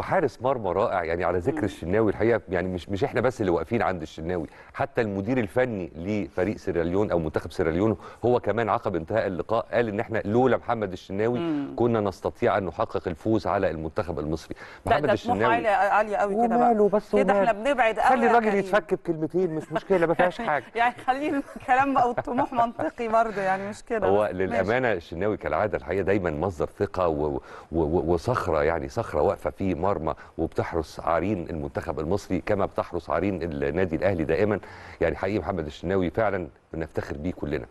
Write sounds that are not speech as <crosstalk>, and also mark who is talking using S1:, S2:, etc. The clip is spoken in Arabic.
S1: وحارس مرمى رائع يعني على ذكر الشناوي الحقيقه يعني مش مش احنا بس اللي واقفين عند الشناوي حتى المدير الفني لفريق سيراليون او منتخب سيراليون هو كمان عقب انتهاء اللقاء قال ان احنا لولا محمد الشناوي مم. كنا نستطيع ان نحقق الفوز على المنتخب المصري محمد ده الشناوي
S2: عاليه قوي
S3: كده بقى بس
S4: كده احنا بنبعد قوي خلي الراجل يتفك
S1: بكلمتين مش
S4: مشكله ما فيهاش حاجه
S3: <laughs> يعني خلينا الكلام او الطموح منطقي برضه يعني مش كده هو للامانه
S1: الشناوي كالعاده الحقيقه دايما مصدر ثقه وصخره يعني صخره واقفه فيه المرمى وبتحرس عارين المنتخب المصري كما بتحرس عارين النادي الاهلي دائما يعني حقيقي محمد الشناوي فعلا بنفتخر بيه كلنا